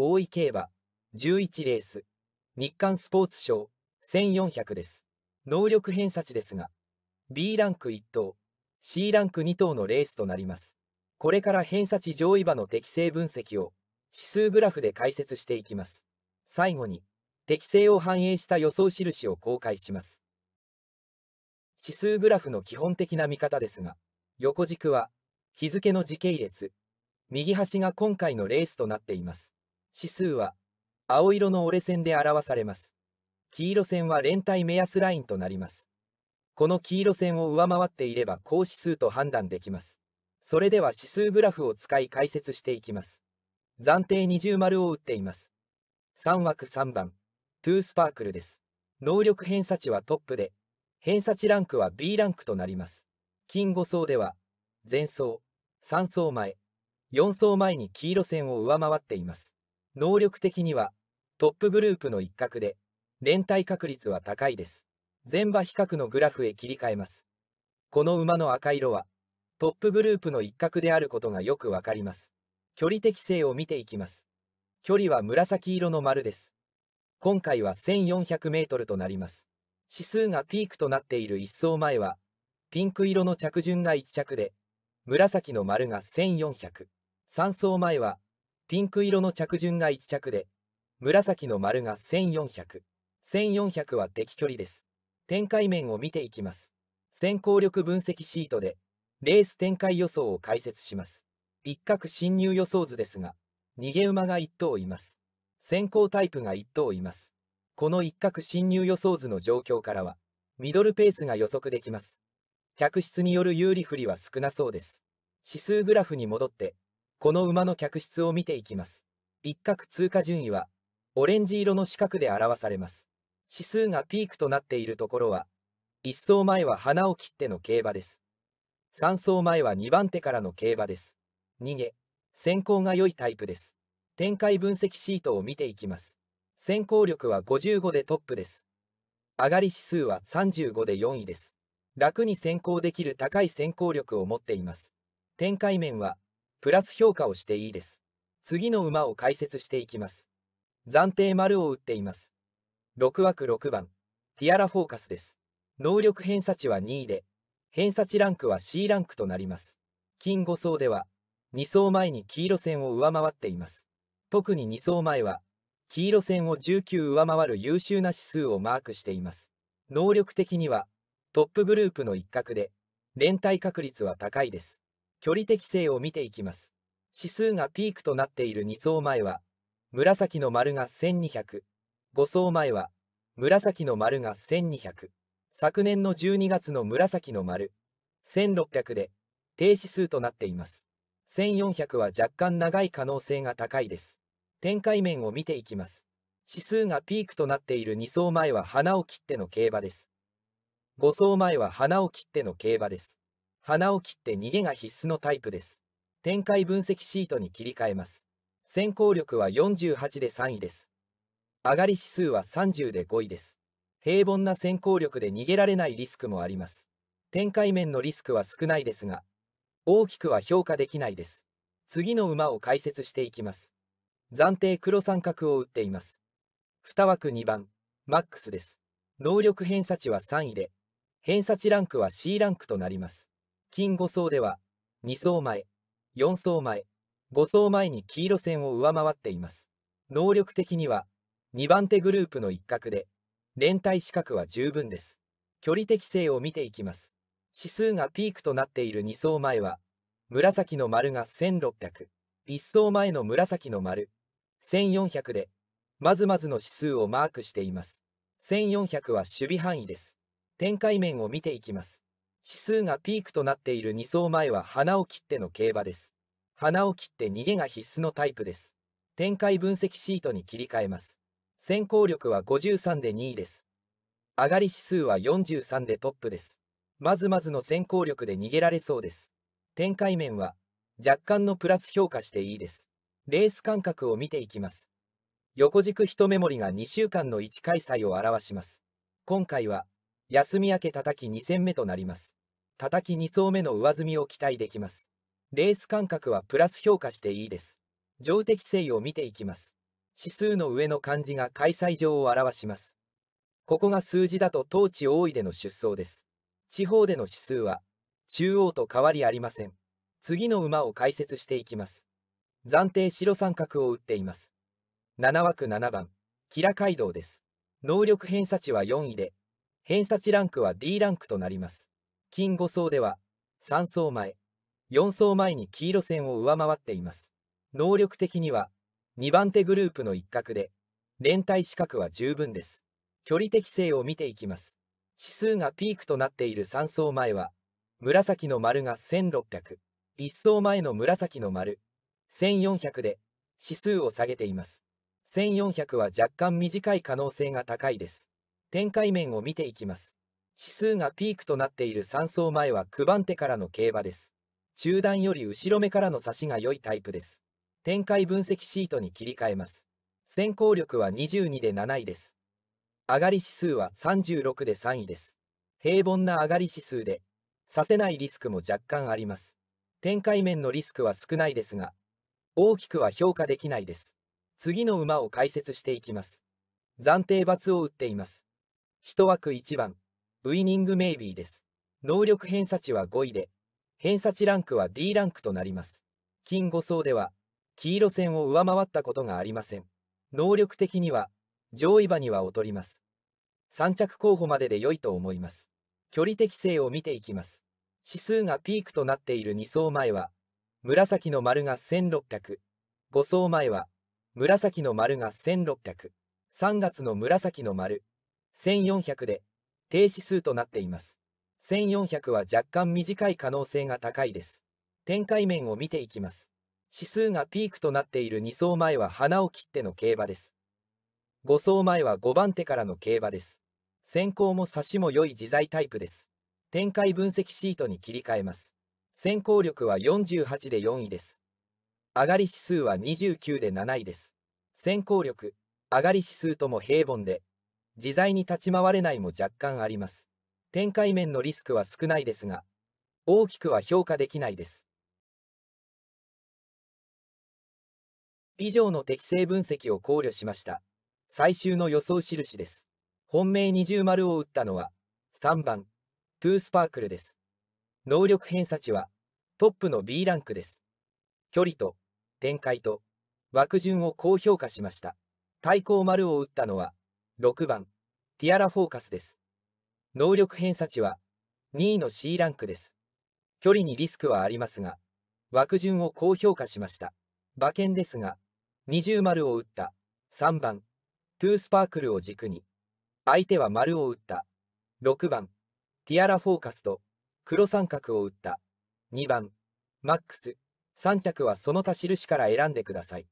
大井競馬、11レース、日刊スポーツ賞、1400です。能力偏差値ですが、B ランク1等、C ランク2等のレースとなります。これから偏差値上位馬の適正分析を、指数グラフで解説していきます。最後に、適性を反映した予想印を公開します。指数グラフの基本的な見方ですが、横軸は、日付の時系列、右端が今回のレースとなっています。指数は青色の折れ線で表されます。黄色線は連帯目安ラインとなります。この黄色線を上回っていれば高指数と判断できます。それでは指数グラフを使い解説していきます。暫定二重丸を打っています。3枠3番、トゥースパークルです。能力偏差値はトップで、偏差値ランクは B ランクとなります。金5層では、前層、3層前、4層前に黄色線を上回っています。能力的にはトップグループの一角で連帯確率は高いです前馬比較のグラフへ切り替えますこの馬の赤色はトップグループの一角であることがよくわかります距離適性を見ていきます距離は紫色の丸です今回は 1400m となります指数がピークとなっている1走前はピンク色の着順が1着で紫の丸が1400 3走前はピンク色の着順が1着で、紫の丸が1400。1400は敵距離です。展開面を見ていきます。先行力分析シートで、レース展開予想を解説します。一角侵入予想図ですが、逃げ馬が1頭います。先行タイプが1頭います。この一角侵入予想図の状況からは、ミドルペースが予測できます。客室による有利不利は少なそうです。指数グラフに戻って、この馬の客室を見ていきます。一角通過順位は、オレンジ色の四角で表されます。指数がピークとなっているところは、1走前は花を切っての競馬です。3走前は2番手からの競馬です。逃げ、先行が良いタイプです。展開分析シートを見ていきます。先行力は55でトップです。上がり指数は35で4位です。楽に先行できる高い先行力を持っています。展開面はプラス評価をしていいです。次の馬を解説していきます。暫定丸を打っています。6枠6番、ティアラフォーカスです。能力偏差値は2位で、偏差値ランクは C ランクとなります。金5層では、2層前に黄色線を上回っています。特に2層前は、黄色線を19上回る優秀な指数をマークしています。能力的には、トップグループの一角で、連帯確率は高いです。距離適性を見ていきます。指数がピークとなっている2層前は、紫の丸が1200、5層前は、紫の丸が1200、昨年の12月の紫の丸、1600で、停止数となっています。1400は若干長い可能性が高いです。展開面を見ていきます。指数がピークとなっている2層前は花を切っての競馬です。5層前は花を切っての競馬です。鼻を切って逃げが必須のタイプです。展開分析シートに切り替えます。先行力は48で3位です。上がり指数は30で5位です。平凡な先行力で逃げられないリスクもあります。展開面のリスクは少ないですが、大きくは評価できないです。次の馬を解説していきます。暫定黒三角を打っています。2枠2番、マックスです。能力偏差値は3位で、偏差値ランクは C ランクとなります。金5層では2層前、4層前、5層前に黄色線を上回っています。能力的には2番手グループの一角で、連帯資格は十分です。距離適性を見ていきます。指数がピークとなっている2層前は、紫の丸が1600、1層前の紫の丸、1400で、まずまずの指数をマークしています。1400は守備範囲です。展開面を見ていきます。数がピークとなっている2走前は花を切っての競馬です。花を切って逃げが必須のタイプです。展開分析シートに切り替えます。先行力は53で2位です。上がり指数は43でトップです。まずまずの先行力で逃げられそうです。展開面は若干のプラス評価していいです。レース間隔を見ていきます。横軸一目盛りが2週間の1開催を表します。今回は休み明け叩き2戦目となります。叩き2層目の上積みを期待できます。レース間隔はプラス評価していいです。上的性を見ていきます。指数の上の漢字が開催場を表します。ここが数字だと当地多いでの出走です。地方での指数は中央と変わりありません。次の馬を解説していきます。暫定白三角を打っています。7枠7番、キラ街道です。能力偏差値は4位で、偏差値ランクは D ランクとなります。金5層では3層前、4層前に黄色線を上回っています。能力的には2番手グループの一角で、連帯資格は十分です。距離適性を見ていきます。指数がピークとなっている3層前は、紫の丸が1600、1層前の紫の丸、1400で指数を下げています。1400は若干短い可能性が高いです。展開面を見ていきます。指数がピークとなっている3走前は九番手からの競馬です。中段より後ろ目からの差しが良いタイプです。展開分析シートに切り替えます。先行力は22で7位です。上がり指数は36で3位です。平凡な上がり指数で、させないリスクも若干あります。展開面のリスクは少ないですが、大きくは評価できないです。次の馬を解説していきます。暫定罰を打っています。1枠1番。ウイニングメイビーです。能力偏差値は5位で、偏差値ランクは D ランクとなります。金5層では、黄色線を上回ったことがありません。能力的には、上位馬には劣ります。3着候補までで良いと思います。距離適性を見ていきます。指数がピークとなっている2層前は、紫の丸が1600、5層前は、紫の丸が1600、3月の紫の丸、1400で、停止数となっています。1400は若干短い可能性が高いです。展開面を見ていきます。指数がピークとなっている2走前は花を切っての競馬です。5走前は5番手からの競馬です。先行も差しも良い自在タイプです。展開分析シートに切り替えます。先行力は48で4位です。上がり指数は29で7位です。先行力、上がり指数とも平凡で、自在に立ち回れないも若干あります。展開面のリスクは少ないですが、大きくは評価できないです。以上の適正分析を考慮しました。最終の予想印です。本命二重丸を打ったのは、3番、トゥースパークルです。能力偏差値は、トップの B ランクです。距離と、展開と、枠順を高評価しました。対抗丸を打ったのは、6番、ティアラフォーカスです。能力偏差値は2位の C ランクです。距離にリスクはありますが、枠順を高評価しました。馬券ですが、二重丸を打った3番、トゥースパークルを軸に、相手は丸を打った6番、ティアラフォーカスと黒三角を打った2番、マックス3着はその他印から選んでください。